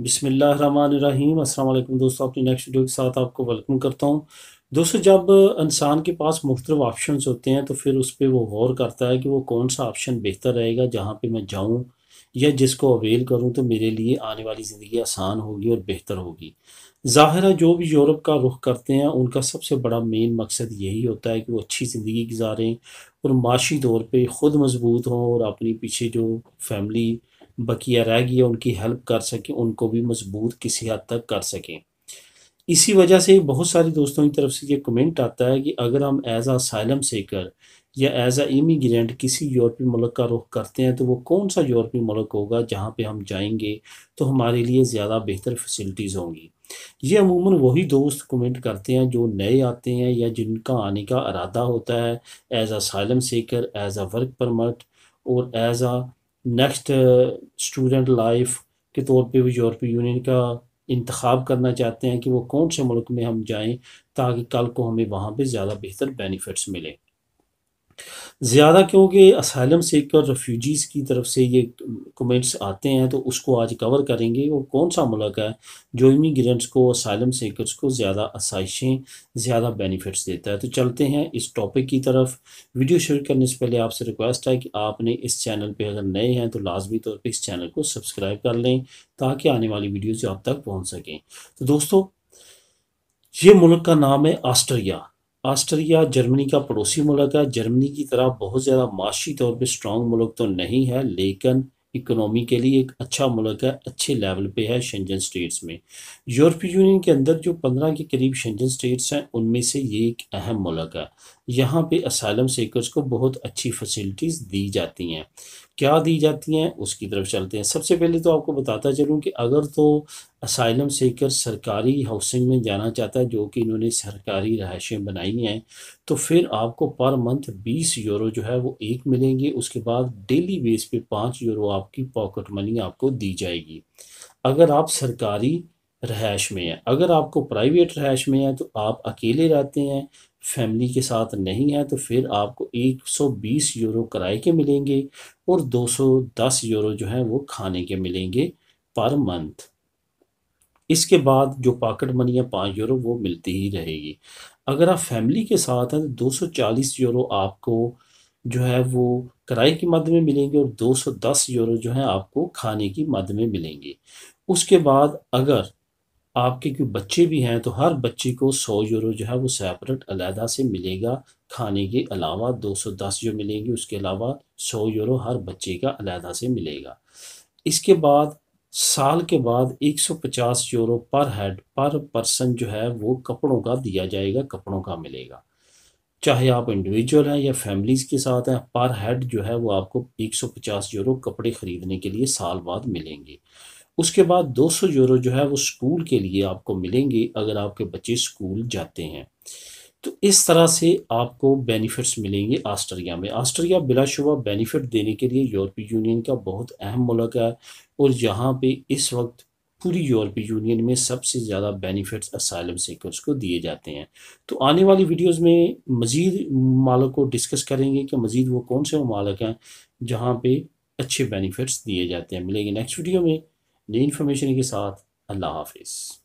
बिसमीम अल्लाम दोस्तों अपनी नेक्स्ट वीडियो के साथ आपको वेलकम करता हूँ दोस्तों जब इंसान के पास मुख्तलिफ ऑप्शन होते हैं तो फिर उस पर वो गौर करता है कि वो कौन सा ऑप्शन बेहतर रहेगा जहाँ पे मैं जाऊँ या जिसको अवेल करूँ तो मेरे लिए आने वाली ज़िंदगी आसान होगी और बेहतर होगी ज़ाहिर जो भी यूरोप का रुख करते हैं उनका सबसे बड़ा मेन मकसद यही होता है कि वो अच्छी ज़िंदगी गुजारें और माशी तौर पर ख़ुद मजबूत हों और अपनी पीछे जो फैमिली बकिया रह गई है उनकी हेल्प कर सकें उनको भी मजबूत किसी हद तक कर सकें इसी वजह से बहुत सारे दोस्तों की तरफ से ये कमेंट आता है कि अगर हम एज आ साइलम सेकर या एज आ इमीग्रेंट किसी यूरोपीय मुल्क का रुख करते हैं तो वो कौन सा यूरोपीय मुल्क होगा जहाँ पे हम जाएंगे तो हमारे लिए ज़्यादा बेहतर फैसिलिटीज़ होंगी ये अमूमन वही दोस्त कमेंट करते हैं जो नए आते हैं या जिनका आने का अरादा होता है as a asylum seeker as a work permit और as a next student life के तौर पे वो यूरोपीय यूनियन का इंतखब करना चाहते हैं कि वो कौन से मुल्क में हम जाएं ताकि कल को हमें वहाँ पे ज़्यादा बेहतर बेनिफिट्स मिलें ज़्यादा क्योंकि असाइलम सीकर रेफ्यूजीज़ की तरफ से ये कमेंट्स आते हैं तो उसको आज कवर करेंगे और कौन सा मुल्क है जो इमीग्रेंट्स को असाइलम सीकरस को ज़्यादा आसाइशें ज़्यादा बेनिफिट्स देता है तो चलते हैं इस टॉपिक की तरफ वीडियो शेयर करने से पहले आपसे रिक्वेस्ट है कि आपने इस चैनल पर अगर नए हैं तो लाजमी तौर पर इस चैनल को सब्सक्राइब कर लें ताकि आने वाली वीडियोज़ आप तक पहुँच सकें तो दोस्तों ये मुल्क का नाम है ऑस्ट्रिया आस्ट्रिया जर्मनी का पड़ोसी मुल्क है जर्मनी की तरह बहुत ज़्यादा माशी तौर पर स्ट्रॉग मुल्क तो नहीं है लेकिन इकोनॉमी के लिए एक अच्छा मुल्क है अच्छे लेवल पे है शेंजन स्टेट्स में यूरोपीय यूनियन के अंदर जो पंद्रह के करीब शेंजन स्टेट्स हैं उनमें से ये एक अहम मुल्क है यहाँ पे असाइलम सेकर्स को बहुत अच्छी फैसिलिटीज़ दी जाती हैं क्या दी जाती हैं उसकी तरफ चलते हैं सबसे पहले तो आपको बताता चलूँ कि अगर तो असाइलम सेकर सरकारी हाउसिंग में जाना चाहता है जो कि इन्होंने सरकारी रहायशें बनाई हैं तो फिर आपको पर मंथ बीस यूरो जो है वो एक मिलेंगे उसके बाद डेली बेस पर पाँच यूरो आपकी पॉकेट मनी आपको दी जाएगी अगर आप सरकारी रहायश में हैं अगर आपको प्राइवेट रहायश में है तो आप अकेले रहते हैं फैमिली के साथ नहीं है तो फिर आपको 120 यूरो किराए के मिलेंगे और 210 यूरो जो है वो खाने के मिलेंगे पर मंथ इसके बाद जो पॉकेट मनी है पाँच यूरो वो मिलती ही रहेगी अगर आप फैमिली के साथ हैं तो 240 यूरो आपको जो है वो किराए की मद में मिलेंगे और 210 यूरो जो है आपको खाने की मद में मिलेंगे उसके बाद अगर आपके कोई बच्चे भी हैं तो हर बच्चे को सौ यूरो जो है वो सेपरेट अलहदा से मिलेगा खाने के अलावा दो सौ दस जो मिलेंगे उसके अलावा सौ यूरो हर बच्चे का अलहदा से मिलेगा इसके बाद साल के बाद 150 यूरो पर हेड पर पर्सन जो है वो कपड़ों का दिया जाएगा कपड़ों का मिलेगा चाहे आप इंडिविजुअल हैं या फैमिलीज़ के साथ हैं पर हेड जो है वो आपको 150 यूरो कपड़े ख़रीदने के लिए साल बाद मिलेंगे उसके बाद 200 यूरो जो है वो स्कूल के लिए आपको मिलेंगे अगर आपके बच्चे स्कूल जाते हैं तो इस तरह से आपको बेनिफिट्स मिलेंगे आस्ट्रिया में आस्ट्रिया बिलाशुबा बेनिफिट देने के लिए यूरोपीय यूनियन का बहुत अहम मुल्क है और यहाँ पे इस वक्त पूरी यूरोपीय यूनियन में सबसे ज़्यादा बेनिफिट्स असाइलम सीकर्स को दिए जाते हैं तो आने वाली वीडियोस में मज़ीद मालक को डिस्कस करेंगे कि मज़ीद वो कौन से ममालक हैं जहाँ पर अच्छे बेनिफिट्स दिए जाते हैं मिलेंगे नेक्स्ट वीडियो में नई इन्फॉर्मेशन के साथ अल्लाह हाफिज़